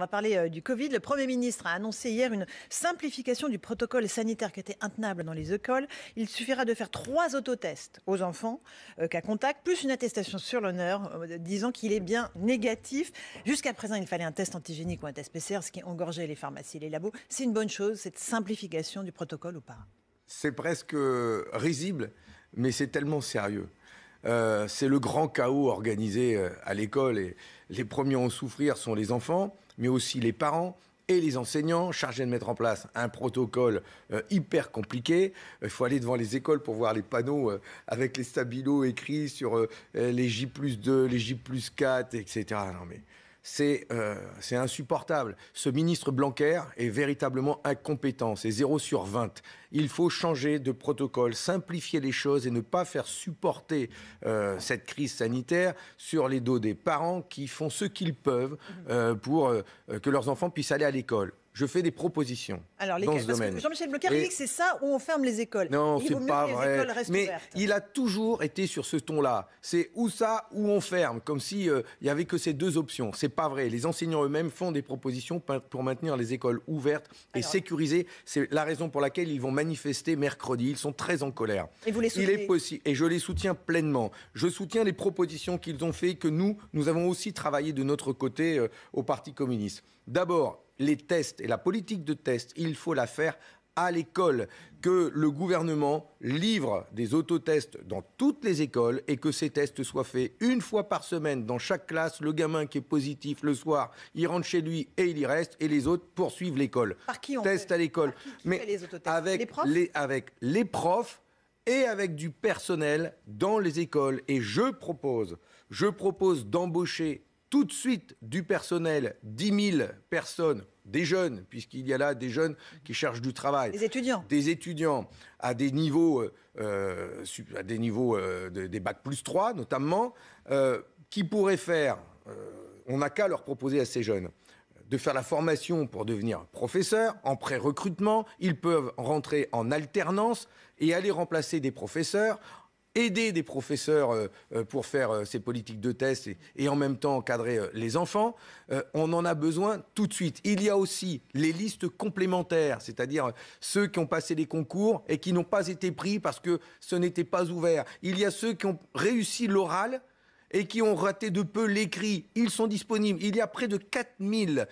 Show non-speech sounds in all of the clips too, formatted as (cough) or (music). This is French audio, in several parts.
On va parler euh, du Covid. Le Premier ministre a annoncé hier une simplification du protocole sanitaire qui était intenable dans les écoles. Il suffira de faire trois autotests aux enfants qu'à euh, contact, plus une attestation sur l'honneur euh, disant qu'il est bien négatif. Jusqu'à présent, il fallait un test antigénique ou un test PCR, ce qui engorgeait les pharmacies et les labos. C'est une bonne chose, cette simplification du protocole ou pas C'est presque risible, mais c'est tellement sérieux. c'est le grand chaos organisé à l'école et les premiers à en souffrir sont les enfants mais aussi les parents et les enseignants chargés de mettre en place un protocole euh, hyper compliqué. Euh, il faut aller devant les écoles pour voir les panneaux euh, avec les stabilos écrits sur les J plus 2, les J plus 4, etc. Non mais euh, c'est insupportable. Ce ministre Blanquer est véritablement incompétent, c'est 0 sur 20. Il faut changer de protocole, simplifier les choses et ne pas faire supporter euh, cette crise sanitaire sur les dos des parents qui font ce qu'ils peuvent euh, pour que leurs enfants puissent aller à l'école je fais des propositions Alors, les dans ce domaine. Jean-Michel Blanquer dit que c'est ça où on ferme les écoles. Non, c'est pas vrai. Mais il a toujours été sur ce ton-là. C'est ou ça ou on ferme, comme si euh, il y avait que ces deux options. C'est pas vrai. Les enseignants eux-mêmes font des propositions pour maintenir les écoles ouvertes et sécurisées. C'est la raison pour laquelle ils vont manifester mercredi. Ils sont très en colère. Et vous les soutenez Il est possible et je les soutiens pleinement. Je soutiens les propositions qu'ils ont faites que nous nous avons aussi travaillé de notre côté euh, au Parti communiste. D'abord, les tests et la politique de tests, il faut la faire à l'école, que le gouvernement livre des autotests dans toutes les écoles et que ces tests soient faits une fois par semaine dans chaque classe. Le gamin qui est positif le soir, il rentre chez lui et il y reste et les autres poursuivent l'école. Par qui on Test fait, à l'école. Mais avec, les avec les profs et avec du personnel dans les écoles. Et je propose, je propose d'embaucher tout de suite du personnel, 10 000 personnes, des jeunes, puisqu'il y a là des jeunes qui cherchent du travail. Des étudiants. Des étudiants à des niveaux, euh, euh, à des, niveaux euh, des bacs plus 3 notamment, qui pourraient faire, on n'a qu'à leur proposer à ces jeunes de faire la formation pour devenir professeur en pré-recrutement. Ils peuvent rentrer en alternance et aller remplacer des professeurs aider des professeurs euh, euh, pour faire euh, ces politiques de tests et, en même temps encadrer les enfants, on en a besoin tout de suite. Il y a aussi les listes complémentaires, c'est-à-dire ceux qui ont passé les concours et qui n'ont pas été pris parce que ce n'était pas ouvert. Il y a ceux qui ont réussi l'oral et qui ont raté de peu l'écrit. Ils sont disponibles. Il y a près de 4000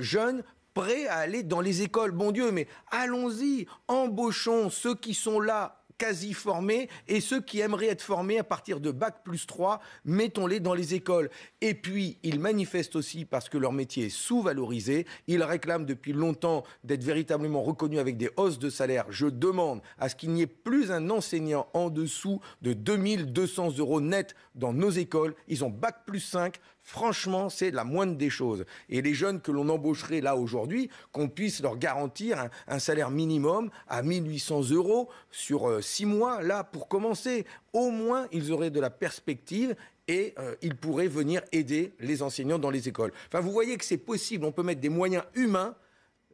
jeunes prêts à aller dans les écoles. Bon Dieu, mais allons-y, embauchons ceux qui sont là quasi formés et ceux qui aimeraient être formés à partir de bac plus 3, mettons-les dans les écoles. Et puis, ils manifestent aussi parce que leur métier est sous-valorisé. Ils réclament depuis longtemps d'être véritablement reconnus avec des hausses de salaire. Je demande à ce qu'il n'y ait plus un enseignant en dessous de 2200 euros net dans nos écoles. Ils ont bac plus 5. Franchement, c'est la moindre des choses. Et les jeunes que l'on embaucherait là aujourd'hui, qu'on puisse leur garantir un, salaire minimum à 1800 euros sur euh, six mois, là, pour commencer. Au moins, ils auraient de la perspective et euh, ils pourraient venir aider les enseignants dans les écoles. Enfin, vous voyez que c'est possible. On peut mettre des moyens humains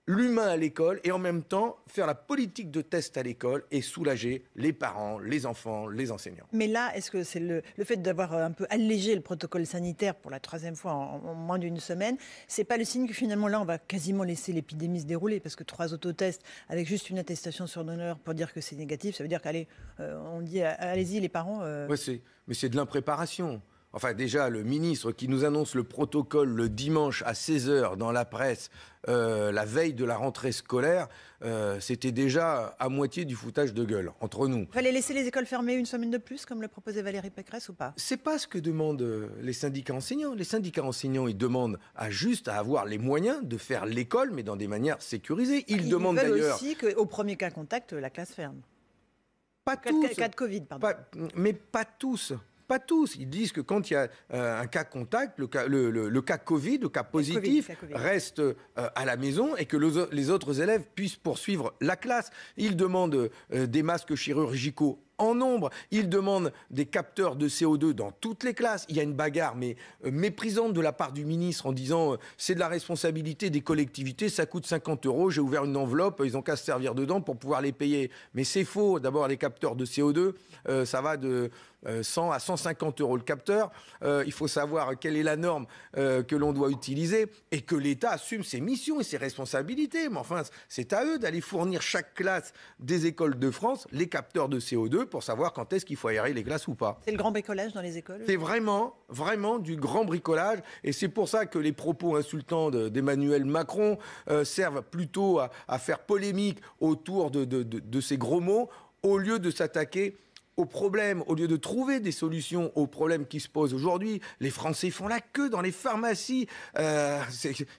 l'humain à l'école et en même temps faire la politique de test à l'école et soulager les parents, les enfants, les enseignants. Mais là, est-ce que c'est le, fait d'avoir euh, un peu allégé le protocole sanitaire pour la troisième fois en, moins d'une semaine, c'est pas le signe que finalement là on va quasiment laisser l'épidémie se dérouler parce que trois autotests avec juste une attestation sur donneur pour dire que c'est négatif, ça veut dire qu'allez, euh, on dit allez-y les parents. Euh. mais c'est de l'impréparation. Enfin, déjà, le ministre qui nous annonce le protocole le dimanche à 16h dans la presse, euh, la veille de la rentrée scolaire, euh, c'était déjà à moitié du foutage de gueule, entre nous. Fallait laisser les écoles fermées une semaine de plus, comme le proposait Valérie Pécresse ou pas C'est pas ce que demandent euh, les syndicats enseignants. Les syndicats enseignants, ils demandent à juste à avoir les moyens de faire l'école, mais dans des manières sécurisées. Ils, demandent d'ailleurs. aussi qu'au premier cas contact, la classe ferme. Pas tous. Cas de Covid, pardon. mais pas tous. Pas tous. Ils disent que quand il y a euh, un cas contact, le cas, Covid, le cas positif, reste euh, à la maison et que les autres élèves puissent poursuivre la classe. Ils demandent euh, des masques chirurgicaux en nombre. Ils demandent des capteurs de CO2 dans toutes les classes. Il y a une bagarre, mais méprisante de la part du ministre en disant c'est de la responsabilité des collectivités, ça coûte 50 euros, j'ai ouvert une enveloppe, ils n'ont qu'à se servir dedans pour pouvoir les payer. Mais c'est faux. D'abord, les capteurs de CO2, ça va de 100 euh, à 150 euros le capteur. Euh, il faut savoir quelle est la norme euh, que l'on doit utiliser et que l'État assume ses missions et ses responsabilités. Mais enfin, c'est à eux d'aller fournir chaque classe des écoles de France les capteurs de CO2 pour savoir quand est-ce qu'il faut aérer les classes ou pas. C'est le grand bricolage dans les écoles C'est vraiment, vraiment du grand bricolage. Et c'est pour ça que les propos insultants d'Emmanuel Macron servent plutôt à, faire polémique autour de, de ces gros mots au lieu de s'attaquer aux problèmes, au lieu de trouver des solutions aux problèmes qui se posent aujourd'hui, les Français font la queue dans les pharmacies, euh,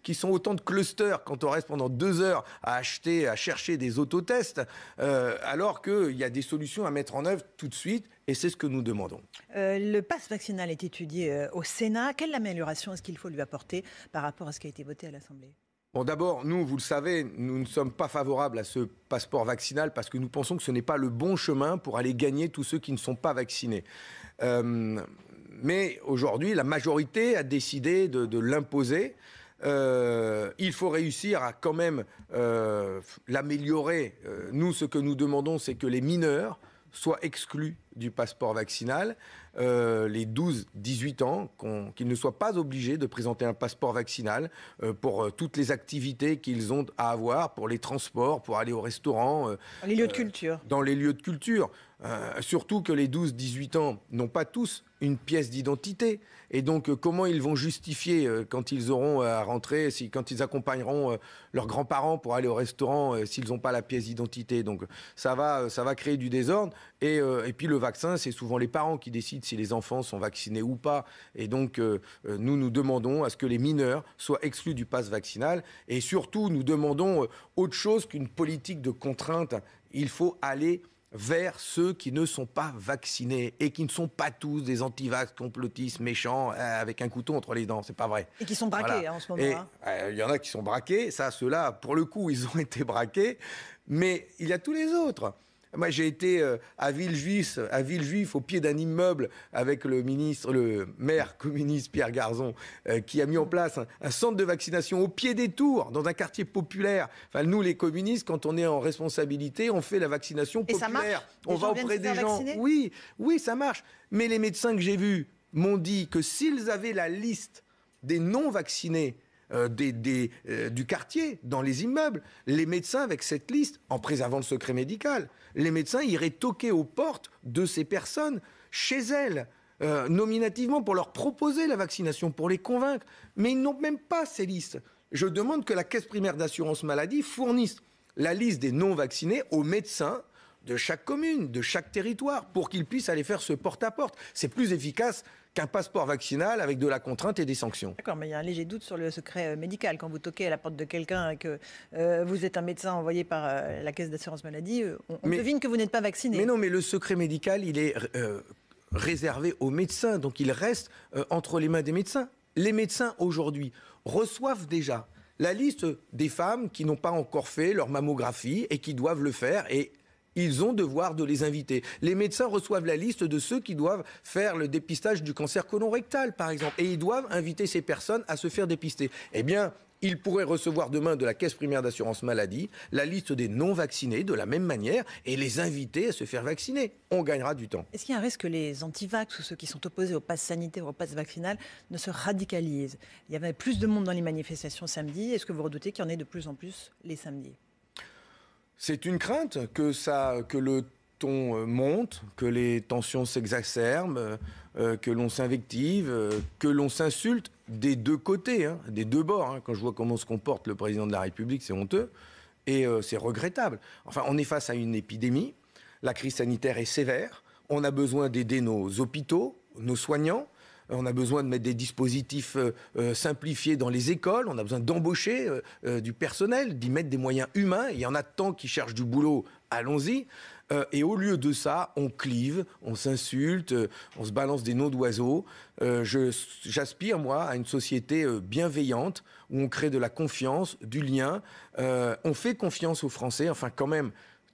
qui sont autant de clusters quand on reste pendant deux heures à acheter, à chercher des autotests, euh, alors qu'il y a des solutions à mettre en œuvre tout de suite, et c'est ce que nous demandons. Euh, le passe vaccinal est étudié euh, au Sénat. Quelle amélioration est-ce qu'il faut lui apporter par rapport à ce qui a été voté à l'Assemblée d'abord, nous, vous le savez, nous ne sommes pas favorables à ce passeport vaccinal parce que nous pensons que ce n'est pas le bon chemin pour aller gagner tous ceux qui ne sont pas vaccinés. Euh, mais aujourd'hui, la majorité a décidé de, l'imposer. Euh, il faut réussir à quand même euh, l'améliorer. nous, ce que nous demandons, c'est que les mineurs soient exclus du passeport vaccinal. Euh, les 12-18 ans, qu'ils ne soient pas obligés de présenter un passeport vaccinal euh, pour euh, toutes les activités qu'ils ont à avoir, pour les transports, pour aller au restaurant. lieux de culture. Dans les lieux de culture. Euh, surtout que les 12-18 ans n'ont pas tous une pièce d'identité. Et donc, euh, comment ils vont justifier euh, quand ils auront à rentrer, si, quand ils accompagneront leurs grands-parents pour aller au restaurant s'ils n'ont pas la pièce d'identité Donc, ça va, créer du désordre. Et, et puis, le vaccin, c'est souvent les parents qui décident si les enfants sont vaccinés ou pas. Et donc, nous, nous demandons à ce que les mineurs soient exclus du pass vaccinal. Et surtout, nous demandons autre chose qu'une politique de contrainte. Il faut aller vers ceux qui ne sont pas vaccinés et qui ne sont pas tous des antivax complotistes méchants euh, avec un couteau entre les dents, c'est pas vrai. Et qui sont braqués hein, en ce moment. Hein. Euh, il y en a qui sont braqués, ça, ceux-là, pour le coup, ils ont (laughs) été braqués, mais il y a tous les autres. Moi, j'ai été euh, à Villejuif, à Villejuif, au pied d'un immeuble avec le ministre, le maire (laughs) communiste Pierre Garzon, euh, qui a mis en place un, centre de vaccination au pied des tours, dans un quartier populaire. nous, les communistes, quand on est en responsabilité, on fait la vaccination populaire. ça marche on va auprès des gens. Oui, oui, ça marche. Mais les médecins que j'ai vus m'ont dit que s'ils avaient la liste des non vaccinés euh, des, euh, du quartier, dans les immeubles. Les médecins, avec cette liste, en préservant le secret médical, les médecins iraient toquer aux portes de ces personnes, chez elles, euh, nominativement, pour leur proposer la vaccination, pour les convaincre. Mais ils n'ont même pas ces listes. Je demande que la Caisse primaire d'assurance maladie fournisse la liste des non-vaccinés aux médecins de chaque commune, de chaque territoire, pour qu'ils puissent aller faire ce porte-à-porte. C'est plus efficace qu'un passeport vaccinal avec de la contrainte et des sanctions. D'accord, mais il y a un léger doute sur le secret euh, médical. Quand vous toquez à la porte de quelqu'un et que euh, vous êtes un médecin envoyé par euh, la caisse d'assurance maladie, on, devine que vous n'êtes pas vacciné. Mais non, mais le secret médical, il est réservé aux médecins, donc il reste entre les mains des médecins. Les médecins aujourd'hui reçoivent déjà la liste des femmes qui n'ont pas encore fait leur mammographie et qui doivent le faire. Et ils ont devoir de les inviter. Les médecins reçoivent la liste de ceux qui doivent faire le dépistage du cancer rectal, par exemple, et ils doivent inviter ces personnes à se faire dépister. Eh bien, ils pourraient recevoir demain de la caisse primaire d'assurance maladie la liste des non vaccinés de la même manière et les inviter à se faire vacciner. On gagnera du temps. Est-ce qu'il y a un risque que les antivax ou ceux qui sont opposés au pass sanitaire ou au pass vaccinal ne se radicalisent Il y avait plus de monde dans les manifestations samedi. Est-ce que vous redoutez qu'il y en ait de plus en plus les samedis c'est une crainte que, ça, que le ton euh, monte, que les tensions s'exacerbent, euh, euh, que l'on s'invective, que l'on s'insulte des deux côtés, hein, des deux bords. Hein. Quand je vois comment se comporte le président de la République, c'est honteux et c'est regrettable. Enfin, on est face à une épidémie, la crise sanitaire est sévère, on a besoin d'aider nos hôpitaux, nos soignants, euh, on a besoin de mettre des dispositifs euh, euh, simplifiés dans les écoles, on a besoin d'embaucher du personnel, d'y mettre des moyens humains. Il y en a tant qui cherchent du boulot, allons-y. et au lieu de ça, on clive, on s'insulte, on se balance des noms d'oiseaux. J'aspire, moi, à une société bienveillante où on crée de la confiance, du lien. on fait confiance aux Français, enfin quand même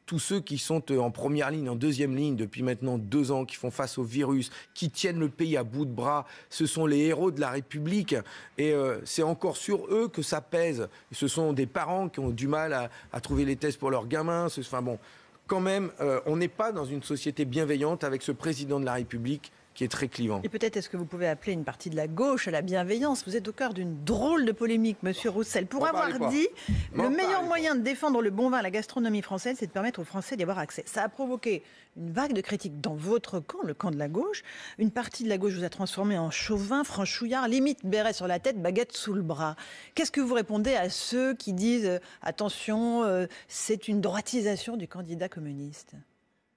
tous ceux qui sont euh, en première ligne, en deuxième ligne depuis maintenant deux ans, qui font face au virus, qui tiennent le pays à bout de bras, ce sont les héros de la République. Et euh, c'est encore sur eux que ça pèse. Ce sont des parents qui ont du mal à, trouver les tests pour leurs gamins. enfin bon, quand même, euh, on n'est pas dans une société bienveillante avec ce président de la République qui est très clivant. Et peut-être est-ce que vous pouvez appeler une partie de la gauche à la bienveillance Vous êtes au cœur d'une drôle de polémique, monsieur Roussel. Pour avoir dit, le meilleur moyen de défendre le bon vin à la gastronomie française, c'est de permettre aux Français d'y avoir accès. Ça a provoqué une vague de critiques dans votre camp, le camp de la gauche. Une partie de la gauche vous a transformé en chauvin, franchouillard, limite béret sur la tête, baguette sous le bras. Qu'est-ce que vous répondez à ceux qui disent euh, attention, euh, c'est une droitisation du candidat communiste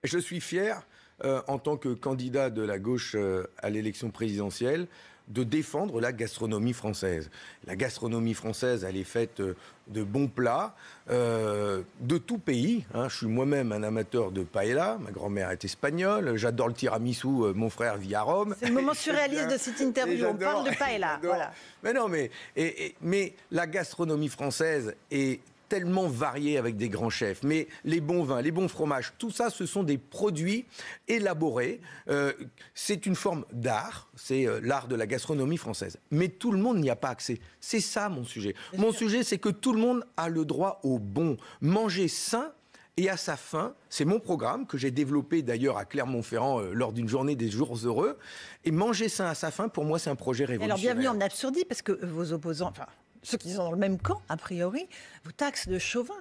Je suis fier euh, en tant que candidat de la gauche euh, à l'élection présidentielle, de défendre la gastronomie française. La gastronomie française, elle est faite euh, de bons plats, de tout pays. Hein. Je suis moi-même un amateur de paella, ma grand-mère est espagnole, j'adore le tiramisu, mon frère vit à Rome. C'est le moment surréaliste (laughs) de cette interview, on parle de (laughs) paella. Mais non, mais, mais la gastronomie française est tellement varié avec des grands chefs. Mais les bons vins, les bons fromages, tout ça, ce sont des produits élaborés. Euh, c'est une forme d'art, c'est euh, l'art de la gastronomie française. Mais tout le monde n'y a pas accès. C'est ça mon sujet. Mon sujet, c'est que tout le monde a le droit au bon. Manger sain et à sa fin, c'est mon programme que j'ai développé d'ailleurs à Clermont-Ferrand euh, lors d'une journée des jours heureux. Et manger sain à sa fin, pour moi, c'est un projet révolutionnaire. Alors bienvenue en absurdie, parce que vos opposants, enfin ceux qui sont dans le même camp, a priori, vous taxes de chauvin.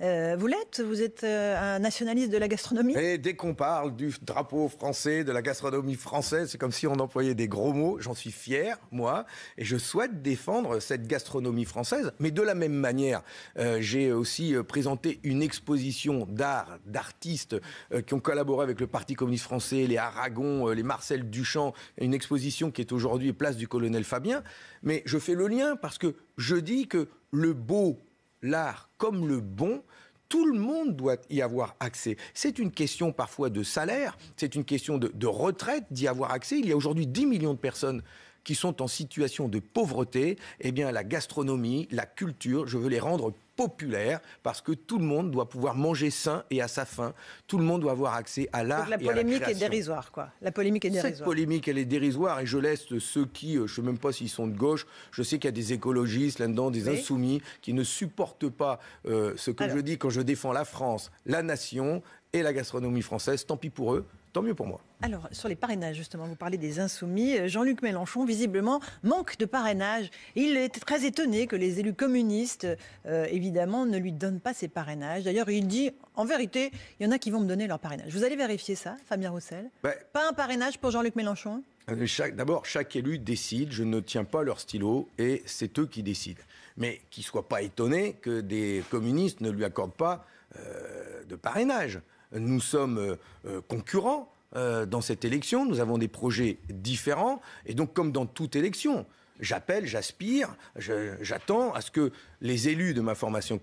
Euh, vous l'êtes Vous êtes euh, un nationaliste de la gastronomie Et dès qu'on parle du drapeau français, de la gastronomie française, c'est comme si on employait des gros mots. J'en suis fier, moi, et je souhaite défendre cette gastronomie française. Mais de la même manière, euh, j'ai aussi présenté une exposition d'art, d'artistes qui ont collaboré avec le Parti communiste français, les Aragon, les Marcel Duchamp, une exposition qui est aujourd'hui place du colonel Fabien. Mais je fais le lien parce que je dis que le beau l'art comme le bon, tout le monde doit y avoir accès. C'est une question parfois de salaire, c'est une question de, retraite d'y avoir accès. Il y a aujourd'hui 10 millions de personnes qui sont en situation de pauvreté, eh bien la gastronomie, la culture, je veux les rendre populaire parce que tout le monde doit pouvoir manger sain et à sa faim. Tout le monde doit avoir accès à l'art. La polémique est dérisoire, quoi. La polémique est dérisoire. Cette polémique, elle est dérisoire et je laisse ceux qui, euh, je ne sais même pas s'ils sont de gauche, je sais qu'il y a des écologistes là-dedans, des insoumis qui ne supportent pas euh, ce que je dis quand je défends la France, la nation et la gastronomie française. Tant pis pour eux tant mieux pour moi. Alors, sur les parrainages, justement, vous parlez des insoumis. Jean-Luc Mélenchon, visiblement, manque de parrainage. Il est très étonné que les élus communistes, euh, évidemment, ne lui donnent pas ses parrainages. D'ailleurs, il dit, en vérité, il y en a qui vont me donner leur parrainage. Vous allez vérifier ça, Fabien Roussel bah, Pas un parrainage pour Jean-Luc Mélenchon euh, D'abord, chaque élu décide, je ne tiens pas leur stylo et c'est eux qui décident. Mais qu'il ne soient pas étonné que des communistes ne lui accordent pas euh, de parrainage nous sommes euh, euh, concurrents euh, dans cette élection, nous avons des projets différents, et donc comme dans toute élection, j'appelle, j'aspire, j'attends à ce que les élus de ma formation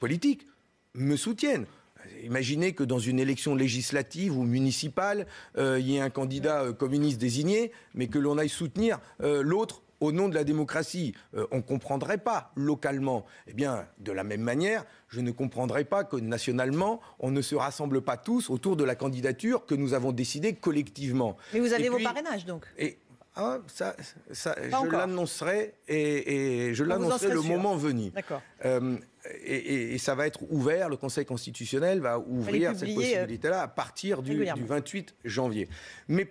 politique me soutiennent. Imaginez que dans une élection législative ou municipale, il y ait un candidat communiste désigné, mais que l'on aille soutenir l'autre au nom de la démocratie, euh, on ne comprendrait pas localement. Eh bien, de la même manière, je ne comprendrais pas que nationalement, on ne se rassemble pas tous autour de la candidature que nous avons décidée collectivement. Mais vous avez vos parrainages, donc et, ah, ça, ça je l'annoncerai et, je l'annoncerai le moment venu. D'accord. Euh, et, ça va être ouvert, le Conseil constitutionnel va ouvrir cette euh, possibilité-là à partir du, du 28 janvier. Mais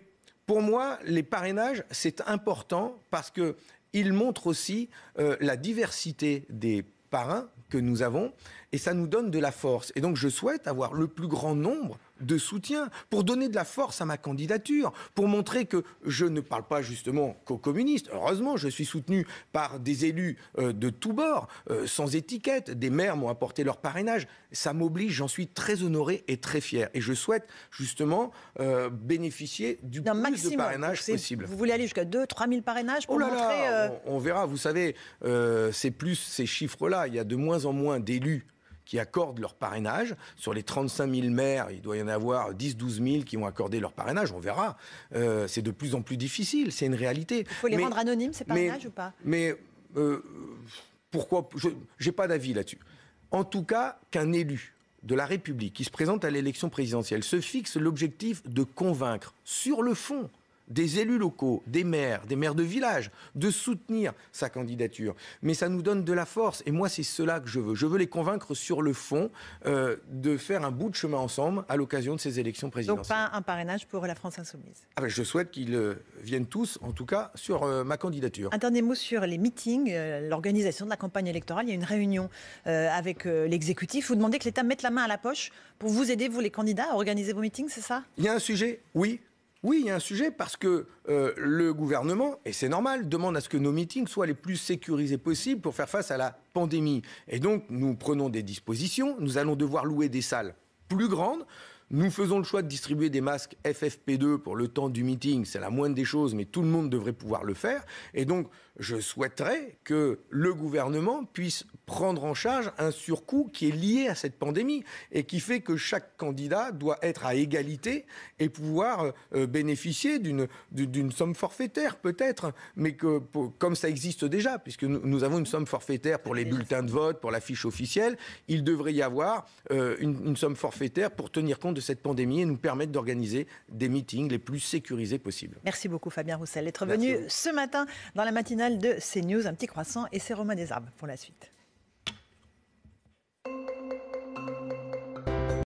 pour moi, les parrainages, c'est important parce qu'ils montrent aussi euh, la diversité des parrains que nous avons et ça nous donne de la force. Et donc je souhaite avoir le plus grand nombre de soutien, pour donner de la force à ma candidature, pour montrer que je ne parle pas justement qu'aux communistes. Heureusement, je suis soutenu par des élus euh, de tous bords, euh, sans étiquette. Des maires m'ont apporté leur parrainage. Ça m'oblige, j'en suis très honoré et très fier. Et je souhaite justement euh, bénéficier du plus maximum, de parrainage possible. Vous voulez aller jusqu'à 2 3 000 parrainages pour oh montrer... on, verra, vous savez, c'est plus ces chiffres-là. Il y a de moins en moins d'élus qui accordent leur parrainage. Sur les 35 000 maires, il doit y en avoir 10-12 000 qui ont accordé leur parrainage. On verra. Euh, c'est de plus en plus difficile. C'est une réalité. Il faut les rendre anonymes, ces parrainages ou pas Mais euh, pourquoi Je n'ai pas d'avis là-dessus. En tout cas, qu'un élu de la République qui se présente à l'élection présidentielle se fixe l'objectif de convaincre sur le fond des élus locaux, des maires, des maires de villages, de soutenir sa candidature. Mais ça nous donne de la force. Et moi, c'est cela que je veux. Je veux les convaincre sur le fond euh, de faire un bout de chemin ensemble à l'occasion de ces élections présidentielles. Donc pas un parrainage pour la France insoumise. Ah ben, je souhaite qu'ils euh, viennent tous, en tout cas, sur euh, ma candidature. Un dernier mot sur les meetings, l'organisation de la campagne électorale. Il y a une réunion avec l'exécutif. Vous demandez que l'État mette la main à la poche pour vous aider, vous les candidats, à organiser vos meetings, c'est ça Il y a un sujet, oui, oui, il y a un sujet parce que euh, le gouvernement, et c'est normal, demande à ce que nos meetings soient les plus sécurisés possibles pour faire face à la pandémie. Et donc, nous prenons des dispositions. Nous allons devoir louer des salles plus grandes. Nous faisons le choix de distribuer des masques FFP2 pour le temps du meeting. C'est la moindre des choses, mais tout le monde devrait pouvoir le faire. Et donc, je souhaiterais que le gouvernement puisse prendre en charge un surcoût qui est lié à cette pandémie et qui fait que chaque candidat doit être à égalité et pouvoir euh, bénéficier d'une somme forfaitaire peut-être, mais que comme ça existe déjà, puisque nous, avons une somme forfaitaire pour les bulletins de vote, pour la fiche officielle, il devrait y avoir euh, une, une somme forfaitaire pour tenir compte de cette pandémie et nous permettre d'organiser des meetings les plus sécurisés possibles. Merci beaucoup Fabien Roussel d'être venu ce matin dans la matinale de CNews. Un petit croissant et c'est des arbres pour la suite.